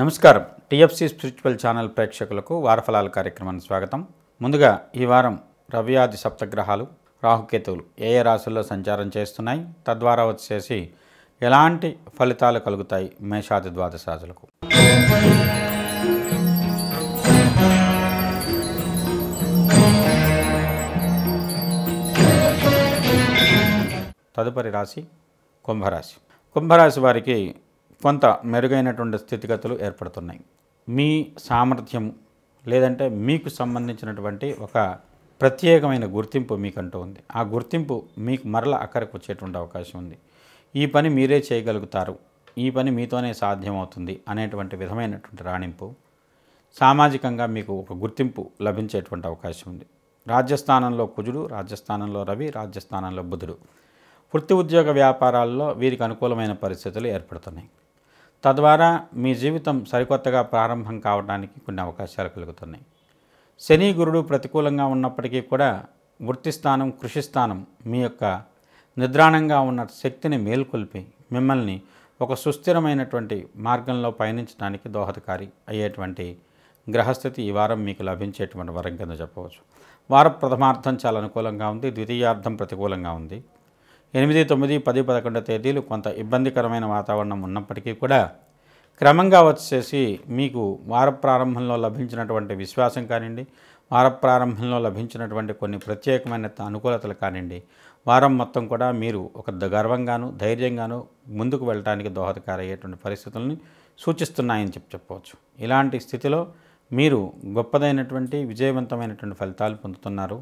నమస్కారం TFC spiritual channel ప్రేక్షకులకు వారఫలాల కార్యక్రమానికి స్వాగతం ముందుగా ఈ వారం రవ్యాది సప్తగ్రహాలు రాహుకేతువులు ఏ ఏ రాశుల్లో సంచారం చేస్తున్నాయి తద్వారా వచ్చేసి ఎలాంటి ఫలితాలు కలుగుతాయి మేషాది ద్వాదశ రాజులకు తదుపరి రాశి కుంభరాశి కుంభరాశి వారికి కొంత మెరుగైనటువంటి స్థితిగతులు ఏర్పడుతున్నాయి మీ సామర్థ్యం లేదంటే మీకు సంబంధించినటువంటి ఒక ప్రత్యేకమైన గుర్తింపు మీకంటూ ఉంది ఆ గుర్తింపు మీకు మరల అక్కడికి వచ్చేటువంటి అవకాశం ఉంది ఈ పని మీరే చేయగలుగుతారు ఈ పని మీతోనే సాధ్యమవుతుంది అనేటువంటి విధమైనటువంటి రాణింపు సామాజికంగా మీకు ఒక గుర్తింపు లభించేటువంటి అవకాశం ఉంది రాజ్యస్థానంలో కుజుడు రాజ్యస్థానంలో రవి రాజ్యస్థానంలో బుధుడు వృత్తి ఉద్యోగ వ్యాపారాల్లో వీరికి అనుకూలమైన పరిస్థితులు ఏర్పడుతున్నాయి తద్వారా మీ జీవితం సరికొత్తగా ప్రారంభం కావడానికి కొన్ని అవకాశాలు కలుగుతున్నాయి శని గురుడు ప్రతికూలంగా ఉన్నప్పటికీ కూడా వృత్తిస్థానం కృషి స్థానం మీ యొక్క నిద్రాణంగా ఉన్న శక్తిని మేల్కొల్పి మిమ్మల్ని ఒక సుస్థిరమైనటువంటి మార్గంలో పయనించడానికి దోహదకారి అయ్యేటువంటి గ్రహస్థితి ఈ వారం మీకు లభించేటువంటి వరం కింద చెప్పవచ్చు వారం ప్రథమార్థం చాలా అనుకూలంగా ఉంది ద్వితీయార్థం ప్రతికూలంగా ఉంది ఎనిమిది తొమ్మిది పది పదకొండు తేదీలు కొంత ఇబ్బందికరమైన వాతావరణం ఉన్నప్పటికీ కూడా క్రమంగా వచ్చేసి మీకు వార ప్రారంభంలో లభించినటువంటి విశ్వాసం కానివ్వండి వార ప్రారంభంలో లభించినటువంటి కొన్ని ప్రత్యేకమైన అనుకూలతలు కానివ్వండి వారం మొత్తం కూడా మీరు ఒక గర్వంగాను ధైర్యంగాను ముందుకు వెళ్ళడానికి దోహదకారయ్యేటువంటి పరిస్థితులను సూచిస్తున్నాయని చెప్పి చెప్పవచ్చు ఇలాంటి స్థితిలో మీరు గొప్పదైనటువంటి విజయవంతమైనటువంటి ఫలితాలు పొందుతున్నారు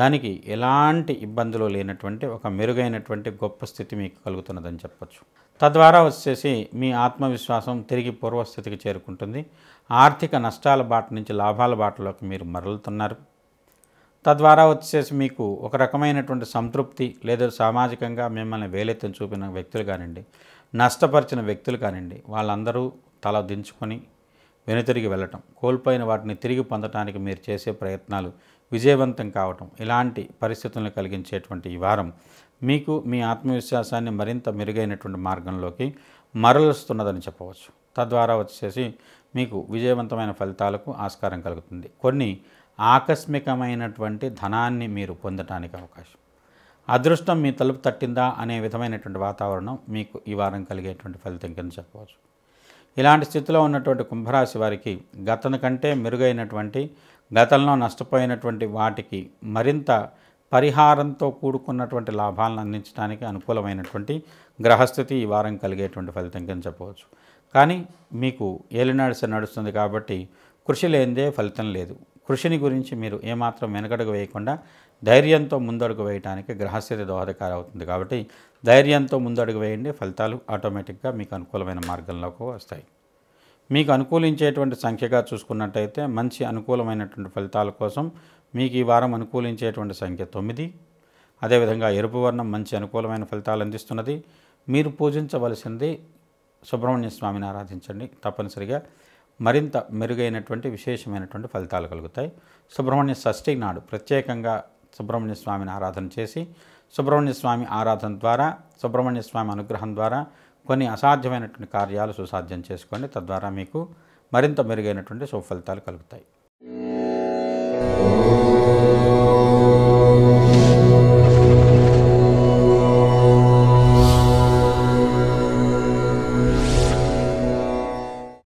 దానికి ఎలాంటి ఇబ్బందులు లేనటువంటి ఒక మెరుగైనటువంటి గొప్ప స్థితి మీకు కలుగుతున్నదని చెప్పచ్చు తద్వారా వచ్చేసి మీ ఆత్మవిశ్వాసం తిరిగి పూర్వస్థితికి చేరుకుంటుంది ఆర్థిక నష్టాల బాట నుంచి లాభాల బాటలోకి మీరు మరలుతున్నారు తద్వారా వచ్చేసి మీకు ఒక రకమైనటువంటి సంతృప్తి లేదా సామాజికంగా మిమ్మల్ని వేలెత్తిన చూపిన వ్యక్తులు కానివ్వండి నష్టపరిచిన వ్యక్తులు కానివ్వండి వాళ్ళందరూ తల దించుకొని వెనుతిరిగి వెళ్ళటం కోల్పోయిన వాటిని తిరిగి పొందటానికి మీరు చేసే ప్రయత్నాలు విజయవంతం కావటం ఇలాంటి పరిస్థితులను కలిగించేటువంటి ఈ వారం మీకు మీ ఆత్మవిశ్వాసాన్ని మరింత మెరుగైనటువంటి మార్గంలోకి మరలుస్తున్నదని చెప్పవచ్చు తద్వారా వచ్చేసి మీకు విజయవంతమైన ఫలితాలకు ఆస్కారం కలుగుతుంది కొన్ని ఆకస్మికమైనటువంటి ధనాన్ని మీరు పొందటానికి అవకాశం అదృష్టం మీ తలుపు తట్టిందా అనే విధమైనటువంటి వాతావరణం మీకు ఈ వారం కలిగేటువంటి ఫలితం కింద చెప్పవచ్చు ఇలాంటి స్థితిలో ఉన్నటువంటి కుంభరాశి వారికి గతం కంటే మెరుగైనటువంటి గతంలో నష్టపోయినటువంటి వాటికి మరింత పరిహారంతో కూడుకున్నటువంటి లాభాలను అందించడానికి అనుకూలమైనటువంటి గ్రహస్థితి ఈ వారం కలిగేటువంటి ఫలితం కింద చెప్పవచ్చు కానీ మీకు ఏలినాడుస నడుస్తుంది కాబట్టి కృషి లేనిదే ఫలితం లేదు కృషిని గురించి మీరు ఏమాత్రం వెనకడుగు వేయకుండా ధైర్యంతో ముందడుగు వేయడానికి గ్రహస్థితి దోహదకారి అవుతుంది కాబట్టి ధైర్యంతో ముందడుగు వేయండి ఫలితాలు ఆటోమేటిక్గా మీకు అనుకూలమైన మార్గంలోకి వస్తాయి మీకు అనుకూలించేటువంటి సంఖ్యగా చూసుకున్నట్టయితే మంచి అనుకూలమైనటువంటి ఫలితాల కోసం మీకు ఈ వారం అనుకూలించేటువంటి సంఖ్య తొమ్మిది అదేవిధంగా ఎరుపు వర్ణం మంచి అనుకూలమైన ఫలితాలు అందిస్తున్నది మీరు పూజించవలసింది సుబ్రహ్మణ్య స్వామిని ఆరాధించండి తప్పనిసరిగా మరింత మెరుగైనటువంటి విశేషమైనటువంటి ఫలితాలు కలుగుతాయి సుబ్రహ్మణ్య షష్ఠి నాడు ప్రత్యేకంగా సుబ్రహ్మణ్య స్వామిని ఆరాధన చేసి సుబ్రహ్మణ్య స్వామి ఆరాధన ద్వారా సుబ్రహ్మణ్య స్వామి అనుగ్రహం ద్వారా కొన్ని అసాధ్యమైనటువంటి కార్యాలు సుసాధ్యం చేసుకోండి తద్వారా మీకు మరింత మెరుగైనటువంటి సుఫలితాలు కలుగుతాయి